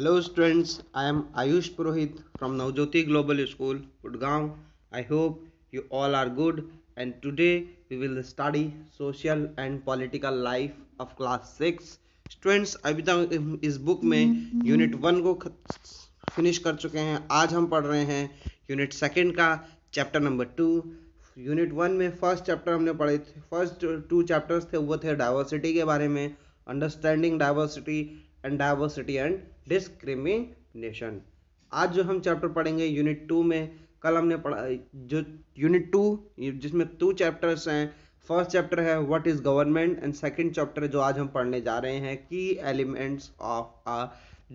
Hello students I am Ayush Purohit from Navjyoti global school Gurgaon I hope you all are good and today we will study social and political life of class six students अभी तक इस book में unit हम्म, one हम्म। को finish कर चुके हैं आज हम पढ़ रहे हैं यूनिट सेकेंड का chapter number two unit one में फर्स्ट चैप्टर हमने पढ़े थे फर्स्ट टू चैप्टर्स थे वो थे डाइवर्सिटी के बारे में understanding diversity and diversity and discrimination आज जो हम चैप्टर पढ़ेंगे यूनिट टू में कल हमने पढ़ा जो यूनिट टू जिसमें टू चैप्टर्स हैं फर्स्ट चैप्टर है what is government and second chapter जो आज हम पढ़ने जा रहे हैं की elements of a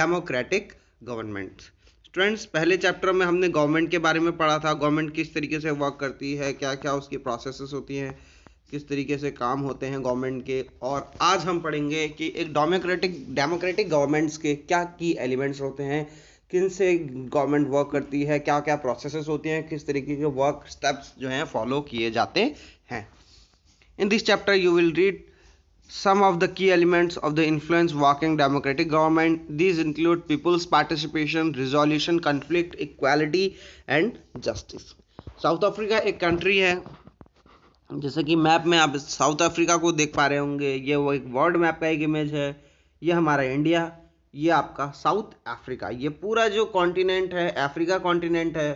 democratic government students पहले चैप्टर में हमने गवर्नमेंट के बारे में पढ़ा था गवर्नमेंट किस तरीके से वर्क करती है क्या क्या उसकी प्रोसेसेस होती हैं किस तरीके से काम होते हैं गवर्नमेंट के और आज हम पढ़ेंगे कि एक डेमोक्रेटिक डेमोक्रेटिक गवर्नमेंट्स के क्या की एलिमेंट्स होते हैं किन से गवर्नमेंट वर्क करती है क्या क्या प्रोसेसेस होती हैं किस तरीके के वर्क स्टेप्स जो हैं फॉलो किए जाते हैं in this chapter you will read some of the key elements of the influence working democratic government these include people's participation resolution conflict equality and justice South Africa एक country है जैसे कि map में आप south Africa को देख पा रहे होंगे ये वो एक वर्ल्ड मैप का एक इमेज है ये हमारा इंडिया ये आपका साउथ अफ्रीका ये पूरा जो कॉन्टिनेंट है अफ्रीका कॉन्टिनेंट है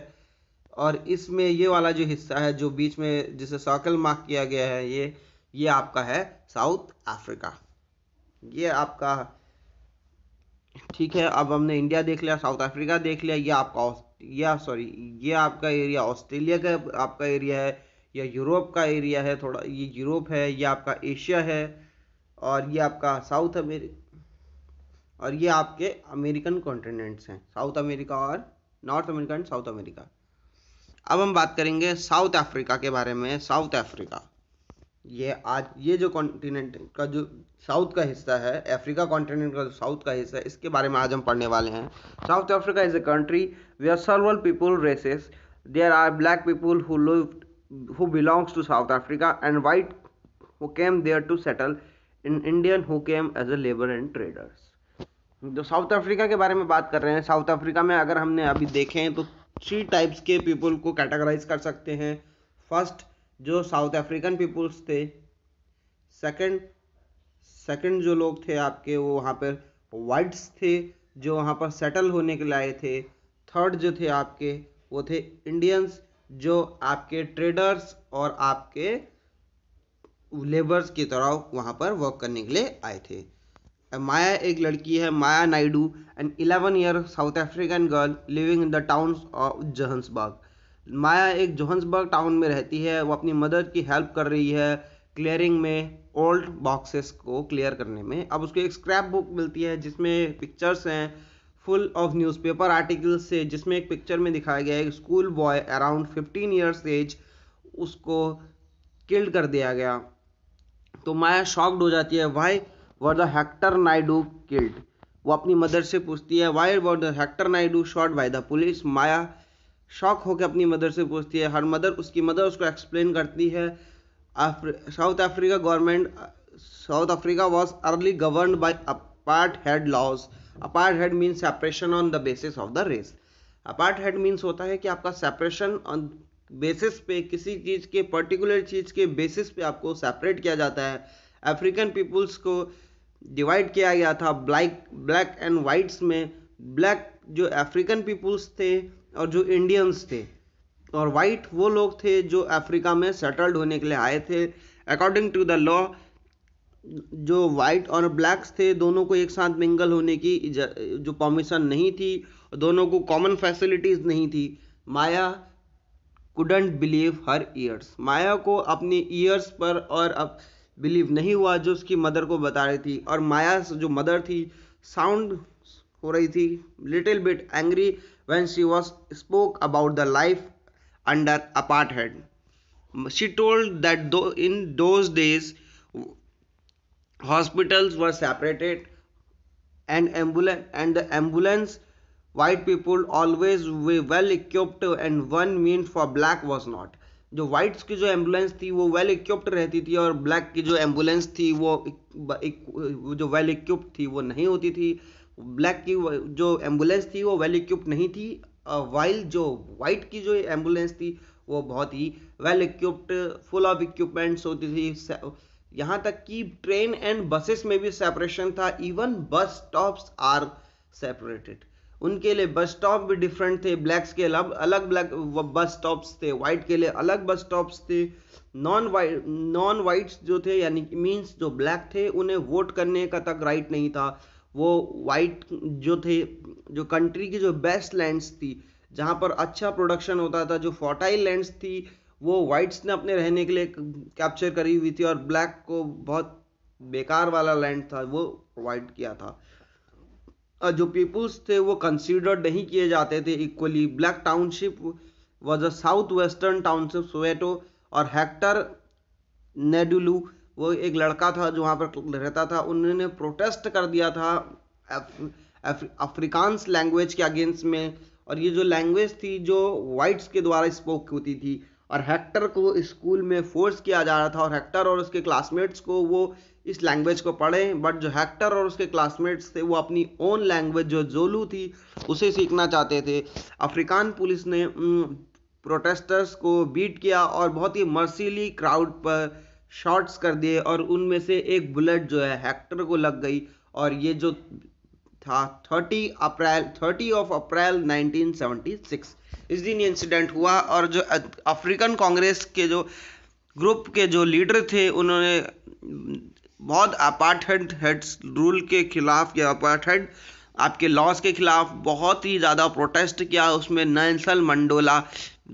और इसमें ये वाला जो हिस्सा है जो बीच में जिसे सर्कल मार्क किया गया है ये ये आपका है साउथ अफ्रीका ये आपका ठीक है अब हमने इंडिया देख लिया साउथ अफ्रीका देख लिया ये आपका या सॉरी ये आपका एरिया ऑस्ट्रेलिया का आपका एरिया है या यूरोप का एरिया है थोड़ा ये यूरोप है ये आपका एशिया है और ये आपका साउथ अमेरिका और ये आपके अमेरिकन कॉन्टिनेंट्स हैं साउथ अमेरिका और North America and South America अब हम बात करेंगे साउथ अफ्रीका के बारे में साउथ अफ्रीका ये आज ये जो कॉन्टिनेंट का जो साउथ का हिस्सा है अफ्रीका कॉन्टिनेंट का जो साउथ का हिस्सा है इसके बारे में आज हम पढ़ने वाले हैं South Africa is a country where are several people races there are black people who live who belongs to South Africa and white who came there to settle in Indian who came as a labor and traders. जो South Africa के बारे में बात कर रहे हैं South Africa में अगर हमने अभी देखें तो थ्री टाइप्स के पीपल को कैटेगराइज कर सकते हैं फर्स्ट जो साउथ अफ्रीकन पीपल्स थे सेकंड सेकंड जो लोग थे आपके वो वहाँ पर वाइट्स थे जो वहाँ पर सेटल होने के लिए आए थे थर्ड जो थे आपके वो थे इंडियंस जो आपके ट्रेडर्स और आपके लेबर्स की तरह वहाँ पर वर्क करने के लिए आए थे माया एक लड़की है Maya Naidu an eleven year South African girl living in the town of Johannesburg Maya एक जोहन्सबर्ग टाउन में रहती है वो अपनी मदर की हेल्प कर रही है क्लियरिंग में ओल्ड बॉक्सेस को क्लियर करने में अब उसको एक स्क्रैप बुक मिलती है जिसमें पिक्चर्स हैं फुल ऑफ न्यूज़पेपर आर्टिकल्स से जिसमें एक पिक्चर में दिखाया गया है school boy around fifteen years age उसको किल्ड कर दिया गया तो माया शॉक्ड हो जाती है why were the Hector Naidu killed वो अपनी मदर से पूछती है why were the Hector Naidu shot by the police Maya shock होकर अपनी मदर से पूछती है हर मदर उसकी मदर उसको एक्सप्लेन करती है South Africa government South Africa was early govern by apart apartheid means separation on the basis of the race apartheid means होता है कि आपका सेपरेशन ऑन बेसिस पे किसी चीज़ के पर्टिकुलर चीज़ के बेसिस पे आपको सेपरेट किया जाता है अफ्रीकन पीपुल्स को डिवाइड किया गया था ब्लैक ब्लैक एंड वाइट्स में ब्लैक जो अफ्रीकन पीपुल्स थे और जो इंडियंस थे और वाइट वो लोग थे जो अफ्रीका में सेटल्ड होने के लिए आए थे अकॉर्डिंग टू द लॉ जो वाइट और ब्लैक्स थे दोनों को एक साथ मिंगल होने की जो परमिशन नहीं थी दोनों को कॉमन फैसिलिटीज़ नहीं थी Maya couldn't believe her ears Maya को अपने ईयर्स पर और अब बिलीव नहीं हुआ जो उसकी मदर को बता रही थी और माया जो मदर थी साउंड हो रही थी little bit angry she she spoke about the life under apartheid she told that though in those days hospitals were separated and ambulance and the ambulance white people always were well equipped and one meant for black was not जो whites की जो ambulance थी वो well equipped रहती थी और black की जो एम्बुलेंस थी वो जो वेल इक्विप्ड थी वो नहीं होती थी ब्लैक की जो एम्बुलेंस थी वो वेल इक्विप्ड नहीं थी वाइल जो वाइट की जो एम्बुलेंस थी वो बहुत ही well equipped full of equipments होती थी यहां तक कि ट्रेन एंड बसेस में भी सेपरेशन था even bus stops are separated उनके लिए बस स्टॉप भी डिफरेंट थे ब्लैक्स के अलग अलग ब्लैक बस स्टॉप्स थे वाइट के लिए अलग बस स्टॉप्स थे नॉन वाइट नॉन वाइट्स जो थे यानी मीन्स जो ब्लैक थे उन्हें वोट करने का तक राइट नहीं था वो वाइट जो थे जो कंट्री की जो बेस्ट लैंड्स थी जहाँ पर अच्छा प्रोडक्शन होता था जो फोटाइल लैंड्स थी वो वाइट्स ने अपने रहने के लिए कैप्चर करी हुई थी और ब्लैक को बहुत बेकार वाला लैंड था वो प्रोवाइड किया था और जो पीपुल्स थे वो कंसीडर नहीं किए जाते थे equally black township was a south western township Soweto और हेक्टर नेडुलू वो एक लड़का था जो वहाँ पर रहता था उन्होंने प्रोटेस्ट कर दिया था अफ्रीकांस लैंग्वेज के अगेंस्ट में और ये जो लैंग्वेज थी जो वाइट्स के द्वारा स्पोक होती थी और हेक्टर को स्कूल में फोर्स किया जा रहा था और हेक्टर और उसके क्लासमेट्स को वो इस लैंग्वेज को पढ़ें बट जो हेक्टर और उसके क्लासमेट्स थे वो अपनी ओन लैंग्वेज जो जोलू थी उसे सीखना चाहते थे अफ्रीकान पुलिस ने प्रोटेस्टर्स को बीट किया और बहुत ही मर्सीली क्राउड पर शॉट्स कर दिए और उनमें से एक बुलेट जो है हेक्टर को लग गई और ये जो था thirty April thirty of April nineteen seventy six इस दिन ये इंसिडेंट हुआ और जो अफ्रीकन कांग्रेस के जो ग्रुप के जो लीडर थे उन्होंने बहुत अपार्टहेड हेड्स रूल के खिलाफ या अपार्टहेड आपके लॉस के खिलाफ बहुत ही ज़्यादा प्रोटेस्ट किया उसमें नैंसल मंडोला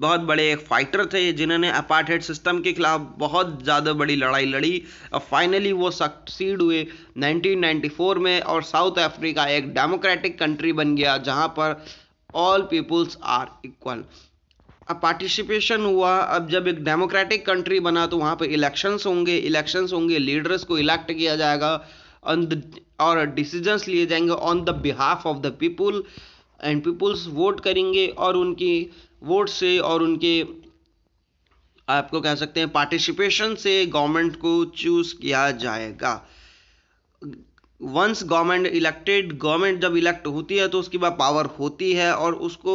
बहुत बड़े एक फाइटर थे जिन्होंने अपार्टहेड सिस्टम के खिलाफ बहुत ज़्यादा बड़ी लड़ाई लड़ी और फाइनली वो सक्सीड हुए 1994 में और साउथ अफ्रीका एक डेमोक्रेटिक कंट्री बन गया जहाँ पर ऑल पीपुल्स आर इक्वल अब पार्टिसिपेशन हुआ अब जब एक डेमोक्रेटिक कंट्री बना तो वहाँ पे इलेक्शंस होंगे इलेक्शंस होंगे लीडर्स को इलेक्ट किया जाएगा ऑन द और डिसीजंस लिए जाएंगे on the behalf of the people and peoples vote करेंगे और उनकी वोट से और उनके आपको कह सकते हैं पार्टिसिपेशन से गवर्नमेंट को चूज किया जाएगा वंस गवर्नमेंट इलेक्टेड गवर्नमेंट जब इलेक्ट होती है तो उसके बाद पावर होती है और उसको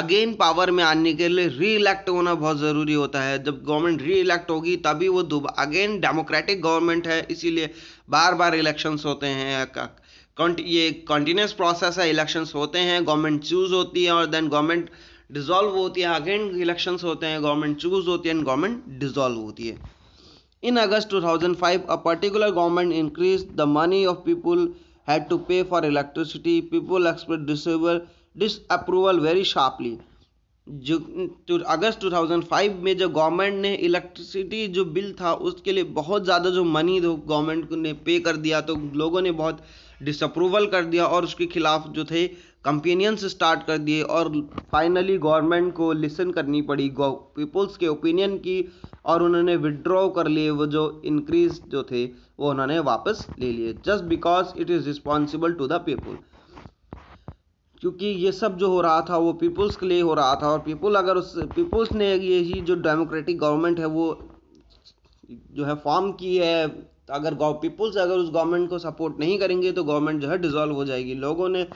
अगेन पावर में आने के लिए री इलेक्ट होना बहुत ज़रूरी होता है जब गवर्नमेंट री इलेक्ट होगी तभी वो अगेन डेमोक्रेटिक गवर्नमेंट है इसीलिए बार बार इलेक्शंस होते हैं ये कंटिन्यूस प्रोसेस है इलेक्शंस होते हैं गवर्नमेंट चूज़ होती है और देन गवर्नमेंट डिजॉल्व होती है अगेन इलेक्शंस होते हैं गवर्नमेंट चूज़ होती है एंड गवर्नमेंट डिजॉल्व होती है In August 2005, a particular government increased the money of people had to pay for electricity. People expressed disapproval very sharply. जो तो अगस्त 2005 में जो गवर्नमेंट ने इलेक्ट्रिसिटी जो बिल था उसके लिए बहुत ज़्यादा जो मनी जो गवर्नमेंट ने पे कर दिया तो लोगों ने बहुत डिसअप्रूवल कर दिया और उसके खिलाफ जो थे कंपेनियंस स्टार्ट कर दिए और फाइनली गवर्नमेंट को लिसन करनी पड़ी पीपल्स के ओपिनियन की और उन्होंने विड्रॉ कर लिए वो जो इंक्रीज जो थे वो उन्होंने वापस ले लिए just because it is responsible to the people क्योंकि ये सब जो हो रहा था वो पीपुल्स के लिए हो रहा था और पीपुल अगर उस पीपुल्स ने यही जो डेमोक्रेटिक गवर्नमेंट है वो जो है फॉर्म की है अगर पीपुल्स अगर उस गवर्नमेंट को सपोर्ट नहीं करेंगे तो गवर्नमेंट जो है डिसॉल्व हो जाएगी लोगों ने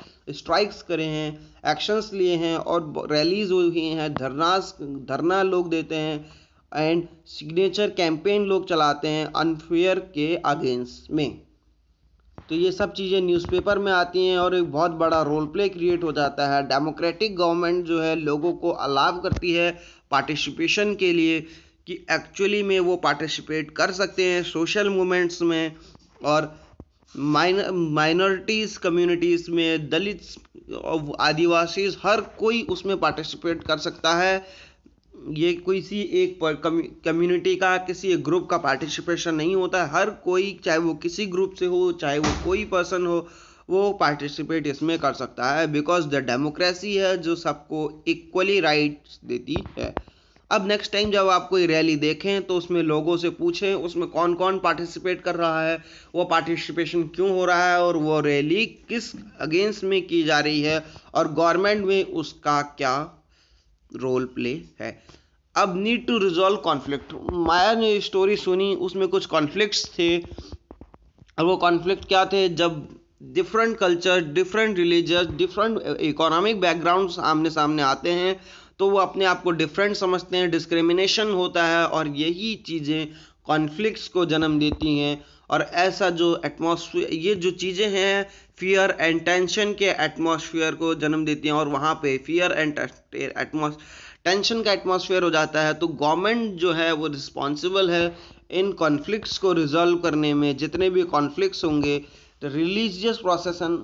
स्ट्राइक्स करे हैं एक्शंस लिए हैं और रैलीज हुई हैं धरनास धरना लोग देते हैं एंड सिग्नेचर कैंपेन लोग चलाते हैं अनफेयर के अगेंस्ट में तो ये सब चीज़ें न्यूज़पेपर में आती हैं और एक बहुत बड़ा रोल प्ले क्रिएट हो जाता है डेमोक्रेटिक गवर्नमेंट जो है लोगों को अलाव करती है पार्टिसिपेशन के लिए कि एक्चुअली में वो पार्टिसिपेट कर सकते हैं सोशल मूवमेंट्स में और माइनॉरिटीज़ कम्युनिटीज़ में दलित आदिवासी हर कोई उसमें पार्टिसिपेट कर सकता है ये कोई सी एक कम्युनिटी का किसी एक ग्रुप का पार्टिसिपेशन नहीं होता है हर कोई चाहे वो किसी ग्रुप से हो चाहे वो कोई पर्सन हो वो पार्टिसिपेट इसमें कर सकता है बिकॉज द डेमोक्रेसी है जो सबको इक्वली राइट्स देती है अब नेक्स्ट टाइम जब आप कोई रैली देखें तो उसमें लोगों से पूछें उसमें कौन कौन पार्टिसिपेट कर रहा है वो पार्टिसिपेशन क्यों हो रहा है और वो रैली किस अगेंस्ट में की जा रही है और गवर्नमेंट में उसका क्या रोल प्ले है अब need to resolve conflict Maya ने स्टोरी सुनी उसमें कुछ कॉन्फ्लिक्ट थे और वो कॉन्फ्लिक्ट क्या थे जब different culture different religious different economic background आमने सामने आते हैं तो वो अपने आप को डिफरेंट समझते हैं डिस्क्रिमिनेशन होता है और यही चीज़ें कॉन्फ्लिक्ट्स को जन्म देती हैं और ऐसा जो एटमॉस्फेयर ये जो चीज़ें हैं फियर एंड टेंशन के एटमॉस्फेयर को जन्म देती हैं और वहाँ पे फियर एंड एटमोस टेंशन का एटमॉस्फेयर हो जाता है तो गवर्नमेंट जो है वो रिस्पॉन्सिबल है इन कॉन्फ्लिक्ट्स को रिजॉल्व करने में जितने भी कॉन्फ्लिक्ट्स होंगे रिलीजियस प्रोसेसन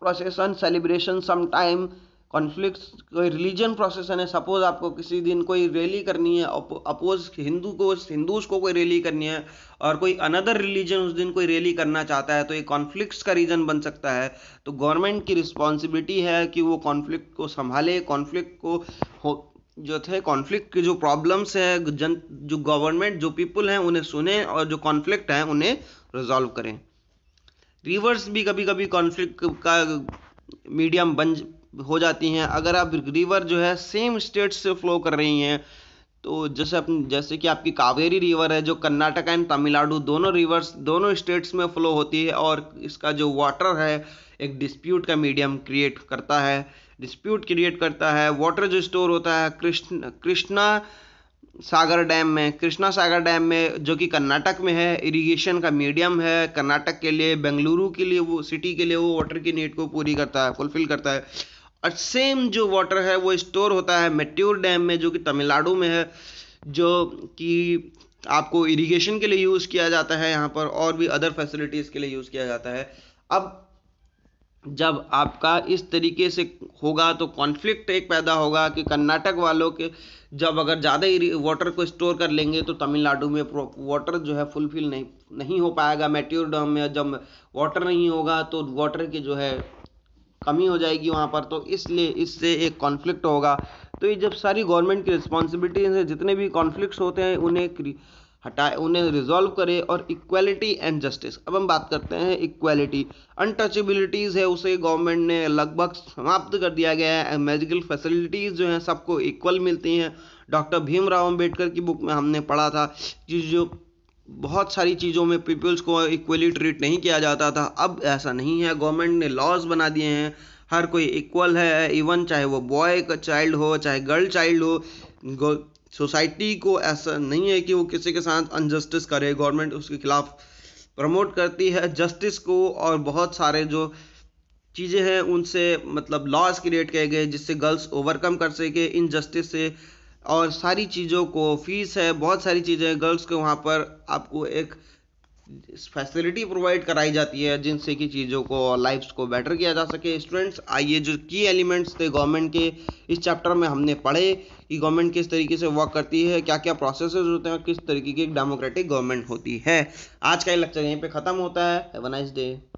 प्रोसेसन सेलिब्रेशन समाइम कॉन्फ्लिक्ट कोई रिलीजन प्रोसेसन है सपोज आपको किसी दिन कोई रैली करनी है अपोज हिंदू को हिंदूज को कोई रैली करनी है और कोई अनदर रिलीजन उस दिन कोई रैली करना चाहता है तो ये कॉन्फ्लिक्ट का रीज़न बन सकता है तो गवर्नमेंट की रिस्पॉन्सिबिलिटी है कि वो कॉन्फ्लिक्ट को संभाले कॉन्फ्लिक्ट को हो जो थे कॉन्फ्लिक्ट के जो प्रॉब्लम्स है जन जो गवर्नमेंट जो पीपल हैं उन्हें सुने और जो कॉन्फ्लिक्ट हैं उन्हें रिजॉल्व करें रिवर्स भी कभी कभी कॉन्फ्लिक्ट का मीडियम बन हो जाती हैं अगर आप रिवर जो है सेम स्टेट से फ्लो कर रही हैं तो जैसे अपन जैसे कि आपकी कावेरी रिवर है जो कर्नाटक एंड तमिलनाडु दोनों रिवर्स दोनों स्टेट्स में फ्लो होती है और इसका जो वाटर है एक डिस्प्यूट का मीडियम क्रिएट करता है डिस्प्यूट क्रिएट करता है वाटर जो स्टोर होता है कृष्ण कृष्णा सागर डैम में कृष्णा सागर डैम में जो कि कर्नाटक में है इरिगेशन का मीडियम है कर्नाटक के लिए बेंगलुरु के लिए वो सिटी के लिए वो वाटर की नीड को पूरी करता है फुलफिल करता है और सेम जो वाटर है वो स्टोर होता है मेट्योर डैम में जो कि तमिलनाडु में है जो कि आपको इरिगेशन के लिए यूज़ किया जाता है यहाँ पर और भी अदर फैसिलिटीज़ के लिए यूज़ किया जाता है अब जब आपका इस तरीके से होगा तो कॉन्फ्लिक्ट एक पैदा होगा कि कर्नाटक वालों के जब अगर ज़्यादा वाटर को स्टोर कर लेंगे तो तमिलनाडु में वाटर जो है फुलफिल नहीं नहीं हो पाएगा मेट्योर डैम में जब वाटर नहीं होगा तो वाटर की जो है कमी हो जाएगी वहाँ पर तो इसलिए इससे एक कॉन्फ्लिक्ट होगा तो ये जब सारी गवर्नमेंट की रिस्पॉन्सिबिलिटीज है जितने भी कॉन्फ्लिक्ट होते हैं उन्हें हटाए उन्हें रिजॉल्व करे और इक्वलिटी एंड जस्टिस अब हम बात करते हैं इक्वलिटी अनटचेबिलिटीज़ है उसे गवर्नमेंट ने लगभग समाप्त कर दिया गया है मेडिकल फैसिलिटीज़ जो हैं सबको इक्वल मिलती हैं डॉक्टर भीमराव अंबेडकर की बुक में हमने पढ़ा था कि जो बहुत सारी चीज़ों में पीपल्स को इक्वली ट्रीट नहीं किया जाता था अब ऐसा नहीं है गवर्नमेंट ने लॉज बना दिए हैं हर कोई इक्वल है इवन चाहे वो बॉय का चाइल्ड हो चाहे गर्ल चाइल्ड हो सोसाइटी को ऐसा नहीं है कि वो किसी के साथ अनजस्टिस करे गवर्नमेंट उसके खिलाफ प्रमोट करती है जस्टिस को और बहुत सारे जो चीज़ें हैं उनसे मतलब लॉज क्रिएट किए गए जिससे गर्ल्स ओवरकम कर सके इन जस्टिस से और सारी चीज़ों को फीस है बहुत सारी चीज़ें गर्ल्स के वहाँ पर आपको एक फैसिलिटी प्रोवाइड कराई जाती है जिनसे कि चीज़ों को और लाइफ्स को बेटर किया जा सके स्टूडेंट्स आइए जो की एलिमेंट्स थे गवर्नमेंट के इस चैप्टर में हमने पढ़े कि गवर्नमेंट किस तरीके से वर्क करती है क्या क्या प्रोसेस होते हैं और किस तरीके की एक डेमोक्रेटिक गवर्नमेंट होती है आज का ये लेक्चर यहीं पर ख़त्म होता है हैव अ नाइस डे